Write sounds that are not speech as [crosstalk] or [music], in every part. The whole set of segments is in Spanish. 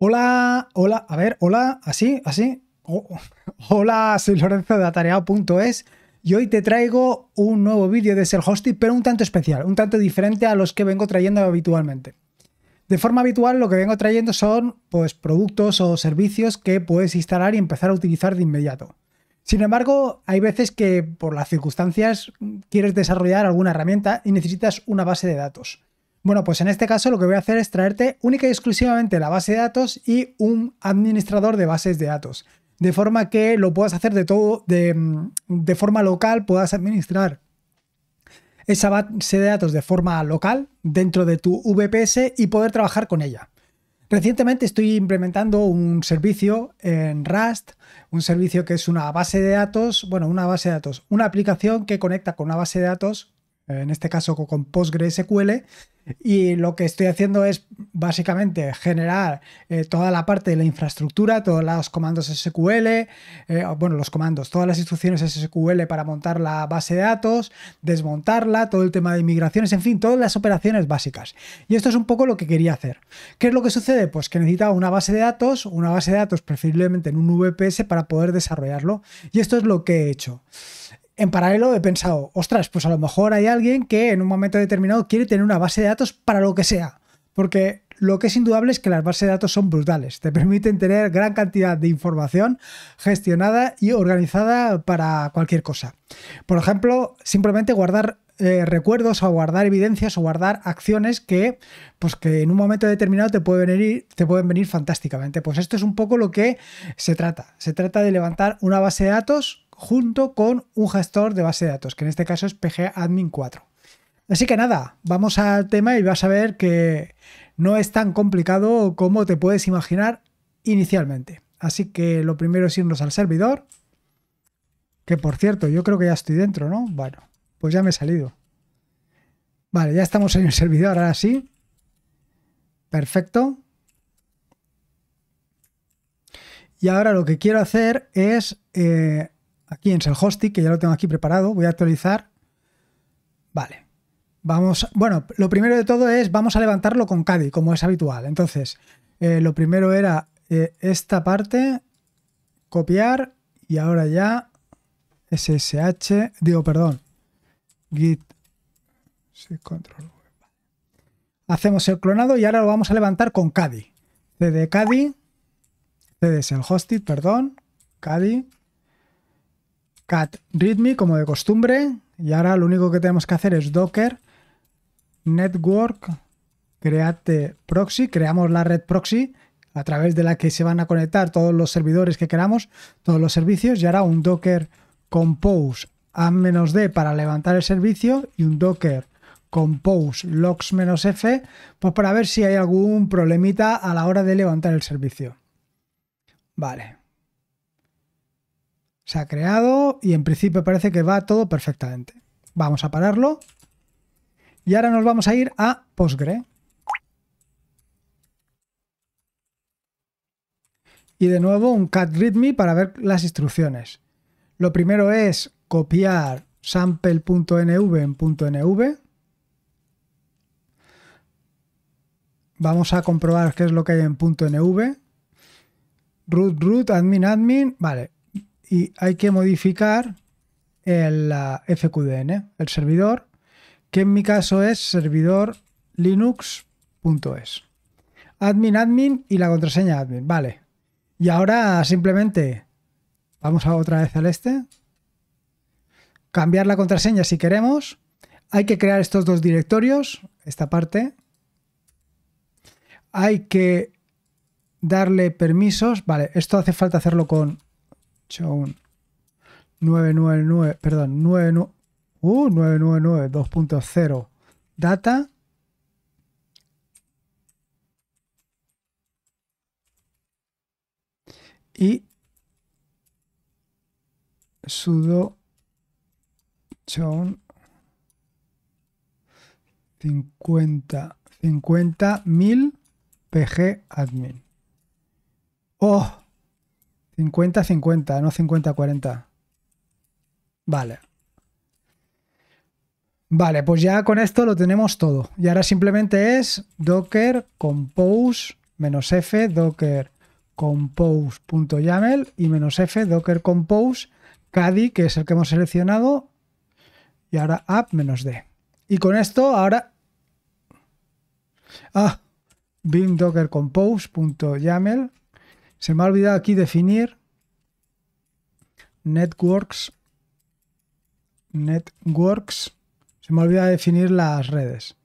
Hola, hola, a ver, hola, así, así. hola, soy Lorenzo de Atareado.es y hoy te traigo un nuevo vídeo de ser hosting pero un tanto especial, un tanto diferente a los que vengo trayendo habitualmente. De forma habitual, lo que vengo trayendo son pues, productos o servicios que puedes instalar y empezar a utilizar de inmediato. Sin embargo, hay veces que por las circunstancias quieres desarrollar alguna herramienta y necesitas una base de datos. Bueno, pues en este caso lo que voy a hacer es traerte única y exclusivamente la base de datos y un administrador de bases de datos. De forma que lo puedas hacer de todo, de, mm, forma local, puedas administrar esa base de datos de forma local dentro de tu VPS y poder trabajar con ella. Recientemente estoy implementando un servicio en Rust, un servicio que es una base de datos, bueno, una base de datos, una aplicación que conecta con una base de datos, en este caso con PostgreSQL, y lo que estoy haciendo es básicamente generar eh, toda la parte de la infraestructura, todos los comandos SQL, eh, bueno, los comandos, todas las instrucciones SQL para montar la base de datos, desmontarla, todo el tema de inmigraciones, en fin, todas las operaciones básicas. Y esto es un poco lo que quería hacer. ¿Qué es lo que sucede? Pues que necesitaba una base de datos, una base de datos preferiblemente en un VPS para poder desarrollarlo. Y esto es lo que he hecho en paralelo he pensado, ostras, pues a lo mejor hay alguien que en un momento determinado quiere tener una base de datos para lo que sea. Porque lo que es indudable es que las bases de datos son brutales. Te permiten tener gran cantidad de información gestionada y organizada para cualquier cosa. Por ejemplo, simplemente guardar eh, recuerdos o guardar evidencias o guardar acciones que, pues que en un momento determinado te pueden, venir, te pueden venir fantásticamente. Pues esto es un poco lo que se trata. Se trata de levantar una base de datos junto con un gestor de base de datos, que en este caso es pgadmin 4. Así que nada, vamos al tema y vas a ver que no es tan complicado como te puedes imaginar inicialmente. Así que lo primero es irnos al servidor, que por cierto, yo creo que ya estoy dentro, ¿no? Bueno, pues ya me he salido. Vale, ya estamos en el servidor, ahora sí. Perfecto. Y ahora lo que quiero hacer es eh, aquí en Hosting, que ya lo tengo aquí preparado, voy a actualizar. Vale. Vamos, bueno, lo primero de todo es vamos a levantarlo con Cadi, como es habitual. Entonces, eh, lo primero era eh, esta parte, copiar y ahora ya SSH, digo, perdón, git, sí, control. Hacemos el clonado y ahora lo vamos a levantar con Cadi. CD Cadi, CD perdón, Cadi, cat readme como de costumbre. Y ahora lo único que tenemos que hacer es docker network create proxy. Creamos la red proxy a través de la que se van a conectar todos los servidores que queramos, todos los servicios. Y ahora un docker compose a-d para levantar el servicio y un docker compose logs-f pues para ver si hay algún problemita a la hora de levantar el servicio. Vale, se ha creado y en principio parece que va todo perfectamente. Vamos a pararlo. Y ahora nos vamos a ir a Postgre. Y de nuevo un cat readme para ver las instrucciones. Lo primero es copiar sample.nv en .nv. Vamos a comprobar qué es lo que hay en .nv. root root admin admin. Vale, y hay que modificar el FQDN, el servidor, que en mi caso es servidor linux.es. Admin, admin y la contraseña admin, vale. Y ahora simplemente vamos a otra vez al este. Cambiar la contraseña si queremos. Hay que crear estos dos directorios, esta parte. Hay que darle permisos. Vale, esto hace falta hacerlo con Chown. 999, perdón, 9 uh, 999 2.0 data y sudo chown 50 50.000 pg admin oh 50-50, no 50-40. Vale. Vale, pues ya con esto lo tenemos todo. Y ahora simplemente es docker compose menos f docker compose.yaml y menos f docker compose cadi, que es el que hemos seleccionado, y ahora app menos d. Y con esto ahora... Ah, bin docker compose.yaml se me ha olvidado aquí definir networks. Networks. Se me ha olvidado definir las redes.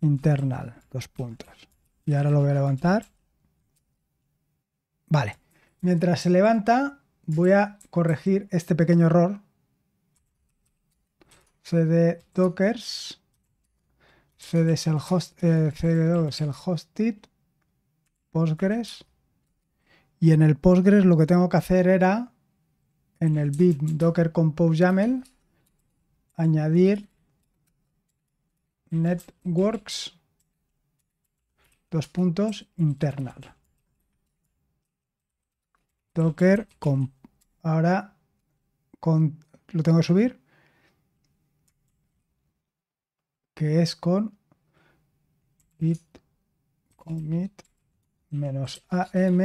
Internal, dos puntos. Y ahora lo voy a levantar. Vale. Mientras se levanta, voy a corregir este pequeño error. CD dockers. CD el host eh, CD el hosted Postgres. Y en el Postgres lo que tengo que hacer era, en el bit docker compose YAML, añadir networks dos puntos internal. Docker con Ahora con, lo tengo que subir. Que es con bit commit menos am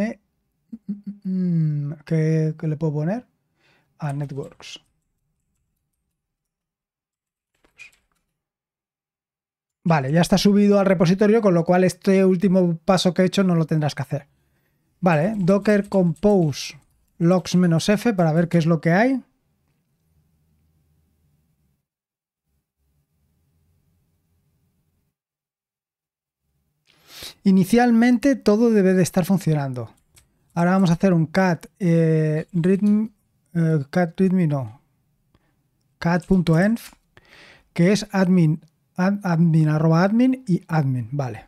Mm, ¿Qué, le puedo poner? A Networks. Vale, ya está subido al repositorio, con lo cual este último paso que he hecho no lo tendrás que hacer. Vale, docker compose logs-f para ver qué es lo que hay. Inicialmente todo debe de estar funcionando. Ahora vamos a hacer un cat eh, rhythm, eh, cat no, cat.env, que es admin, admin, arroba admin y admin, vale.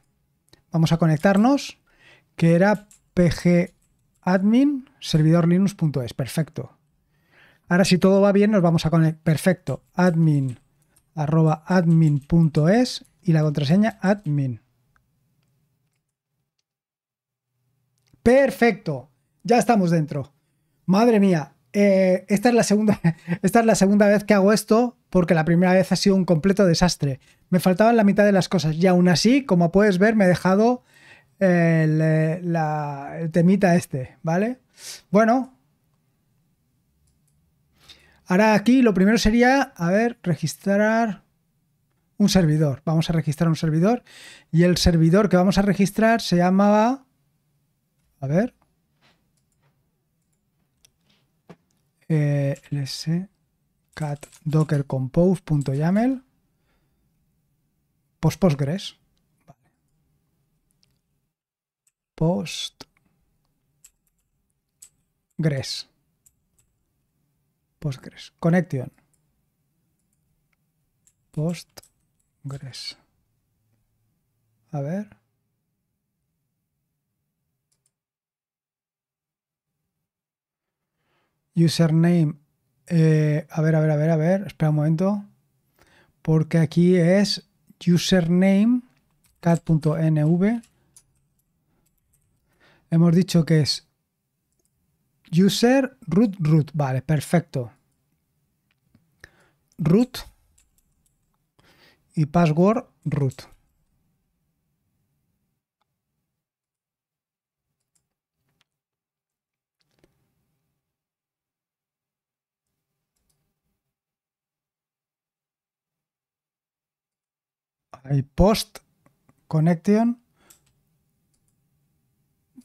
Vamos a conectarnos, que era pgadmin servidor linux.es, perfecto. Ahora si todo va bien nos vamos a conectar, perfecto, admin arroba admin.es y la contraseña admin. Perfecto, ya estamos dentro. Madre mía, eh, esta, es la segunda, [laughs] esta es la segunda vez que hago esto porque la primera vez ha sido un completo desastre. Me faltaban la mitad de las cosas y aún así, como puedes ver, me he dejado eh, la, el temita este, ¿vale? Bueno. Ahora aquí lo primero sería, a ver, registrar un servidor. Vamos a registrar un servidor y el servidor que vamos a registrar se llamaba a ver. Eh, ls cat docker composeyml post postgres. Post Gres. Postgres. Connection. Postgres. A ver. Username. Eh, a ver, a ver, a ver, a ver. Espera un momento. Porque aquí es username cat.nv. Hemos dicho que es user root root. Vale, perfecto. Root y password root. Hay post connection.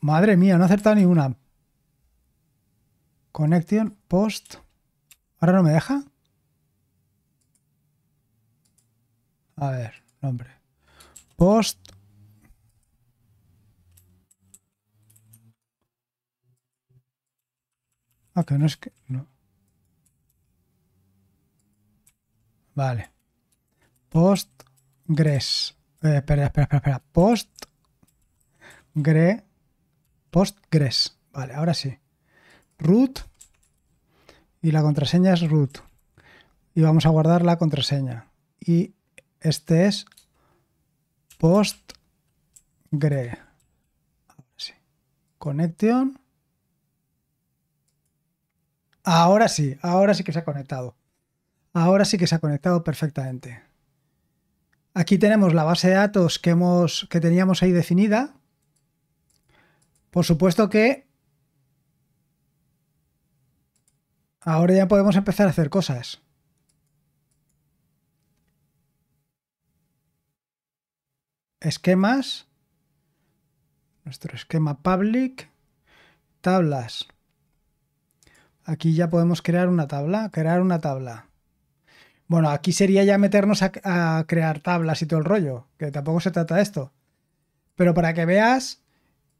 Madre mía, no acepta ninguna ni una. Connection, post. ¿Ahora no me deja? A ver, nombre. Post. Ah, no es que... No. Vale. Post Gres. Eh, espera, espera, espera, espera. Post. Gre. Vale, ahora sí. Root. Y la contraseña es root. Y vamos a guardar la contraseña. Y este es post Sí. Connection. Ahora sí, ahora sí que se ha conectado. Ahora sí que se ha conectado perfectamente. Aquí tenemos la base de datos que, teníamos ahí definida. Por supuesto que ahora ya podemos empezar a hacer cosas. Esquemas. Nuestro esquema public. Tablas. Aquí ya podemos crear una tabla. Crear una tabla. Bueno, aquí sería ya meternos a, crear tablas y todo el rollo, que tampoco se trata de esto. Pero para que veas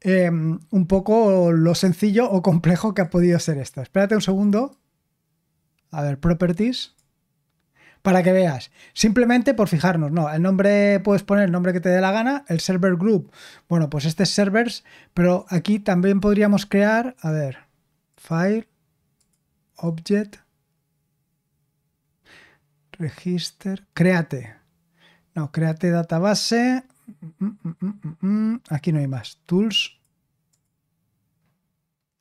em, un poco lo sencillo o complejo que ha podido ser esto. Espérate un segundo. A ver, properties. Para que veas. Simplemente por fijarnos, no, el nombre puedes poner el nombre que te dé la gana, el server group. Bueno, pues este es servers, pero aquí también podríamos crear, a ver, file, object Register, créate. No, créate database. Mm, mm, mm, aquí no hay más. Tools.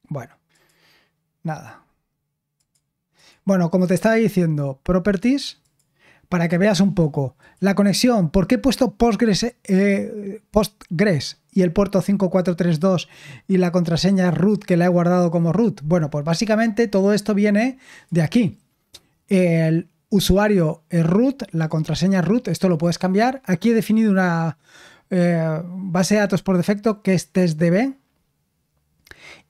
Bueno, nada. Bueno, como te estaba diciendo, properties, para que veas un poco la conexión. ¿Por qué he puesto Postgres, eh, y el puerto 5432 y la contraseña root que la he guardado como root? Bueno, pues básicamente todo esto viene de aquí. El usuario root, la contraseña root, esto lo puedes cambiar. Aquí he definido una eh, base de datos por defecto que es testdb.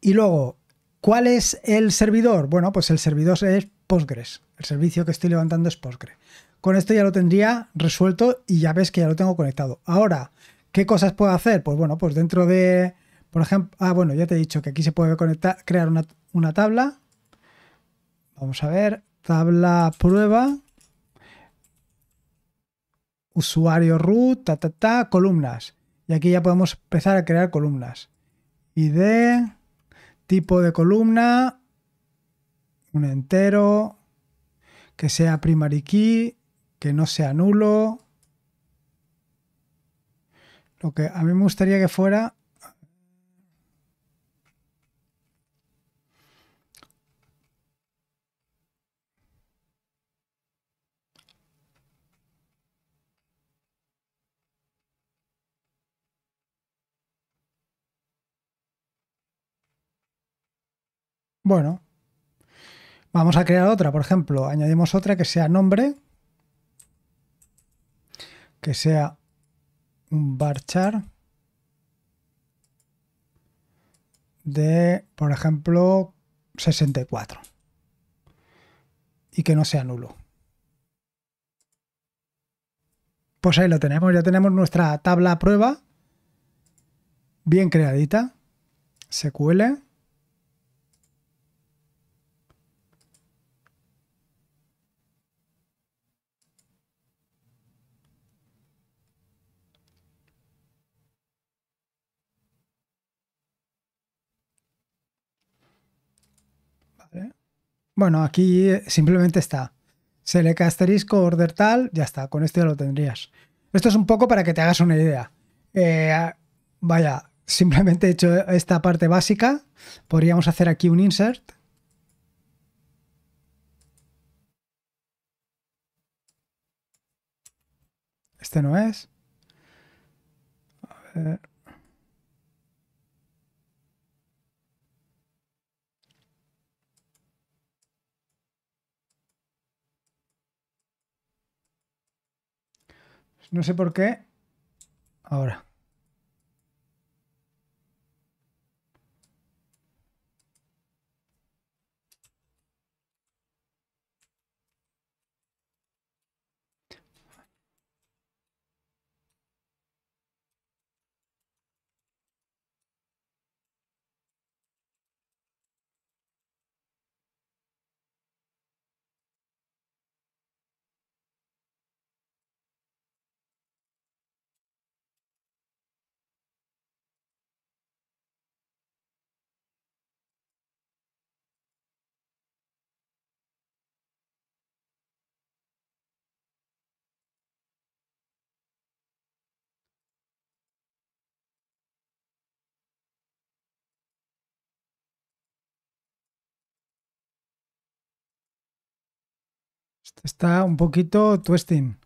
Y luego, ¿cuál es el servidor? Bueno, pues el servidor es Postgres. El servicio que estoy levantando es Postgres. Con esto ya lo tendría resuelto y ya ves que ya lo tengo conectado. Ahora, ¿qué cosas puedo hacer? Pues bueno, pues dentro de, por ejemplo, ah, bueno, ya te he dicho que aquí se puede conectar, crear una, una tabla. Vamos a ver, tabla prueba, usuario root, ta, columnas. Y aquí ya podemos empezar a crear columnas. ID, tipo de columna, un entero, que sea primary key, que no sea nulo. Lo que a mí me gustaría que fuera Bueno, vamos a crear otra, por ejemplo, añadimos otra que sea nombre, que sea un barchar de, por ejemplo, 64 y que no sea nulo. Pues ahí lo tenemos, ya tenemos nuestra tabla prueba bien creadita. SQL. Bueno, aquí eh, simplemente está. Select asterisco, order tal, ya está. Con esto ya lo tendrías. Esto es un poco para que te hagas una idea. Eh, vaya, simplemente he hecho esta parte básica. Podríamos hacer aquí un insert. Este no es. A ver. No sé por qué. Ahora. Está un poquito twisting.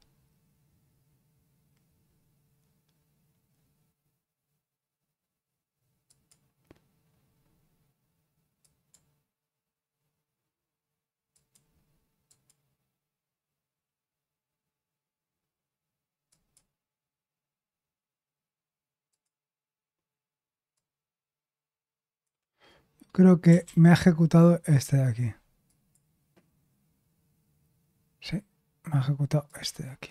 Creo que me ha ejecutado este de aquí. Sí, me ha ejecutado este de aquí.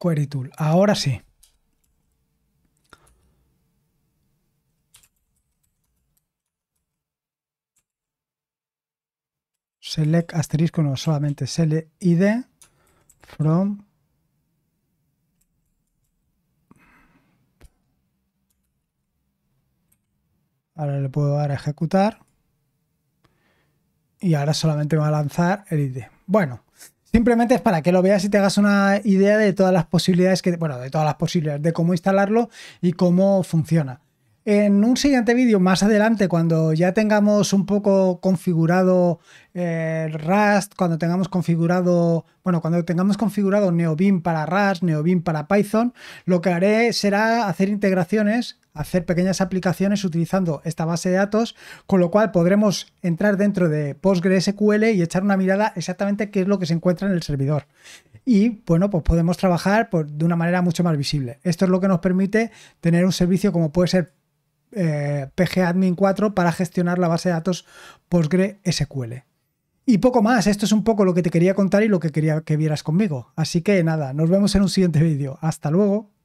Query Tool. Ahora sí. select asterisco, no, solamente select id from Ahora le puedo dar a ejecutar. Y ahora solamente va a lanzar el ID. Bueno, simplemente es para que lo veas y te hagas una idea de todas las posibilidades que, bueno, de todas las posibilidades de cómo instalarlo y cómo funciona. En un siguiente vídeo, más adelante, cuando ya tengamos un poco configurado eh, Rust, cuando tengamos configurado, bueno, cuando tengamos configurado NeoBeam para Rust, Neobim para Python, lo que haré será hacer integraciones hacer pequeñas aplicaciones utilizando esta base de datos, con lo cual podremos entrar dentro de PostgreSQL y echar una mirada exactamente qué es lo que se encuentra en el servidor. Y bueno, pues podemos trabajar por, de una manera mucho más visible. Esto es lo que nos permite tener un servicio como puede ser eh, pgadmin 4 para gestionar la base de datos PostgreSQL. Y poco más, esto es un poco lo que te quería contar y lo que quería que vieras conmigo. Así que nada, nos vemos en un siguiente vídeo. Hasta luego.